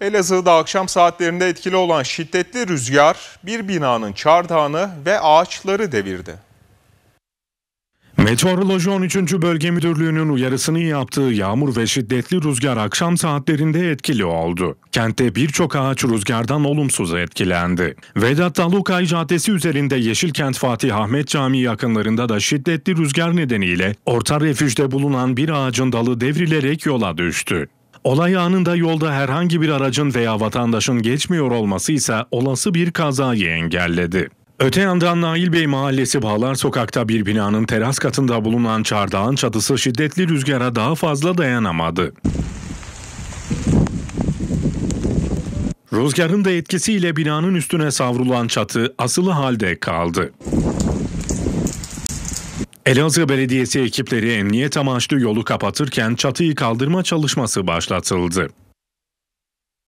Elazığ'da akşam saatlerinde etkili olan şiddetli rüzgar bir binanın çardağını ve ağaçları devirdi. Meteoroloji 13. Bölge Müdürlüğü'nün uyarısını yaptığı yağmur ve şiddetli rüzgar akşam saatlerinde etkili oldu. Kentte birçok ağaç rüzgardan olumsuz etkilendi. Vedat Dalukay Caddesi üzerinde Yeşilkent Fatih Ahmet Camii yakınlarında da şiddetli rüzgar nedeniyle orta refüjde bulunan bir ağacın dalı devrilerek yola düştü. Olay anında yolda herhangi bir aracın veya vatandaşın geçmiyor olması ise olası bir kazayı engelledi. Öte yandan Nail Bey Mahallesi Bağlar Sokak'ta bir binanın teras katında bulunan çardağın çatısı şiddetli rüzgara daha fazla dayanamadı. Rüzgarın da etkisiyle binanın üstüne savrulan çatı asılı halde kaldı. Elazığ Belediyesi ekipleri emniyet amaçlı yolu kapatırken çatıyı kaldırma çalışması başlatıldı.